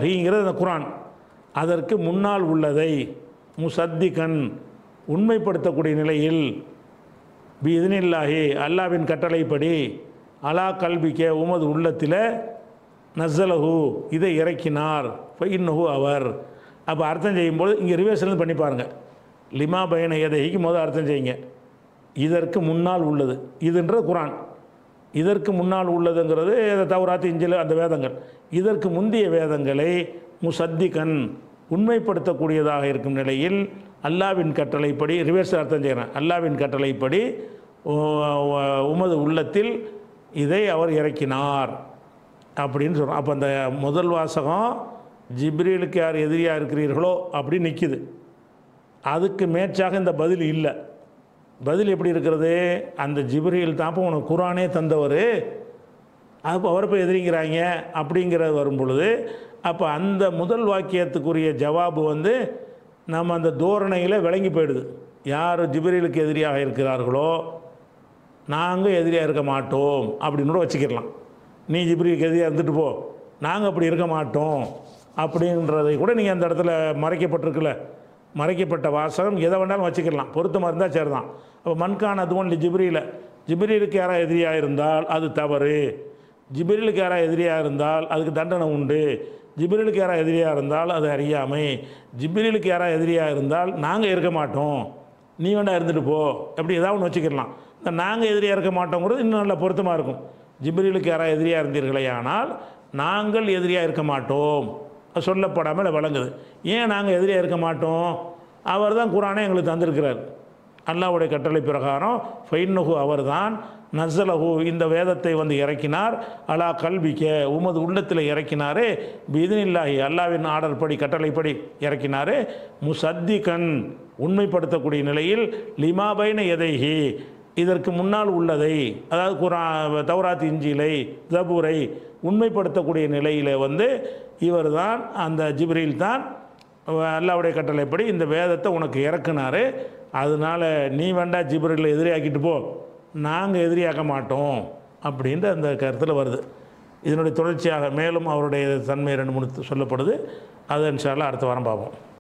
ஹீங்கிறது அந்த குரான் அதற்கு முன்னால் உள்ளதை முசத்திகன் உண்மைப்படுத்தக்கூடிய நிலையில் பி இதனில்லாகி அல்லாவின் கட்டளைப்படி அலா கல்விக்க உமது உள்ளத்தில் நஸ்ஸலஹு இதை இறக்கினார் இன்னஹு அவர் அப்போ அர்த்தம் செய்யும்போது இங்கே ரிவேஷன்லேருந்து பண்ணி பாருங்கள் லிமா பயனை எதை இயக்கும் போது அர்த்தம் செய்யுங்க இதற்கு முன்னால் உள்ளது இதுன்றது குரான் இதற்கு முன்னால் உள்ளதுங்கிறது தவறாத்து இஞ்சில் அந்த வேதங்கள் இதற்கு முந்தைய வேதங்களை முசத்திகன் உண்மைப்படுத்தக்கூடியதாக இருக்கும் நிலையில் அல்லாவின் கட்டளைப்படி ரிவர்ஸ் அர்த்தம் செய்கிறேன் அல்லாவின் கட்டளைப்படி உமது உள்ளத்தில் இதை அவர் இறக்கினார் அப்படின்னு சொல்கிறோம் அப்போ அந்த முதல் வாசகம் ஜிப்ரீலுக்கு யார் எதிரியாக இருக்கிறீர்களோ அப்படி நிற்கிது அதுக்கு மேட்சாக இந்த பதில் இல்லை பதில் எப்படி இருக்கிறது அந்த ஜிப்ரீல் தான் இப்போ உனக்கு குரானே தந்தவர் அப்போ அவரை போய் எதிரிங்கிறாங்க அப்படிங்கிறது வரும் பொழுது அப்போ அந்த முதல் வாக்கியத்துக்குரிய ஜவாபு வந்து நம்ம அந்த தோரணையில் விளங்கி போயிடுது யார் ஜிபிரிலுக்கு எதிரியாக இருக்கிறார்களோ நாங்கள் எதிரியாக இருக்க மாட்டோம் அப்படின்னு கூட வச்சுக்கிடலாம் நீ இப்படி கதியாக இருந்துட்டு போ நாங்கள் அப்படி இருக்க மாட்டோம் அப்படின்றதை கூட நீங்கள் அந்த இடத்துல மறைக்கப்பட்டிருக்குல்ல மறைக்கப்பட்ட வாசகம் எதை வேணாலும் வச்சுக்கலாம் பொருத்தமாக இருந்தால் சரி தான் அப்போ மண்கான் அது ஒன்லி ஜிப்ரியில் ஜிப்ரிலுக்கு யாராக எதிரியாக இருந்தால் அது தவறு ஜிப்ரிலுக்கு யாராக எதிரியாக இருந்தால் அதுக்கு தண்டனை உண்டு ஜிப்ரிலுக்கு யாராக எதிரியாக இருந்தால் அது அறியாமை ஜிப்ரிலுக்கு யாராக எதிரியாக இருந்தால் நாங்கள் இருக்க மாட்டோம் நீ வேண்டாம் இருந்துட்டு போ அப்படி ஏதாவது ஒன்று வச்சுக்கலாம் இந்த நாங்கள் எதிரியாக இருக்க மாட்டோங்கிறது இன்னும் நல்லா பொருத்தமாக இருக்கும் ஜிப்ரீலுக்கு யாராவது எதிரியாக இருந்தீர்களே ஆனால் நாங்கள் எதிரியாக இருக்க மாட்டோம் அது சொல்லப்படாமல் வழங்குது ஏன் நாங்கள் எதிரியாக இருக்க மாட்டோம் அவர் தான் குரானே எங்களுக்கு தந்திருக்கிறார் அல்லாவுடைய கட்டளை பிரகாரம் ஃபைன்னஹு அவர் தான் நசலஹு இந்த வேதத்தை வந்து இறக்கினார் அலா கல்விக்க உமது உள்ளத்தில் இறக்கினாரே பிதினில்லாஹி அல்லாவின் ஆர்டர் படி கட்டளைப்படி இறக்கினாரே முசத்திகன் உண்மைப்படுத்தக்கூடிய நிலையில் லிமாபைன எதைஹி இதற்கு முன்னால் உள்ளதை அதாவது குரா தௌராத் இஞ்சிலை தபூரை உண்மைப்படுத்தக்கூடிய நிலையில் வந்து இவர் தான் அந்த ஜிப்ரில் தான் அல்லாவுடைய கட்டளைப்படி இந்த வேதத்தை உனக்கு இறக்குனாரு அதனால் நீ வேண்டா ஜிப்ரில் எதிரியாக்கிட்டு போ நாங்கள் எதிரியாக்க மாட்டோம் அப்படின்ற அந்த கருத்தில் வருது இதனுடைய தொடர்ச்சியாக மேலும் அவருடைய தன்மை ரெண்டு மூணு சொல்லப்படுது அது இன்ஷால்லாம் அடுத்த வாரம் பார்ப்போம்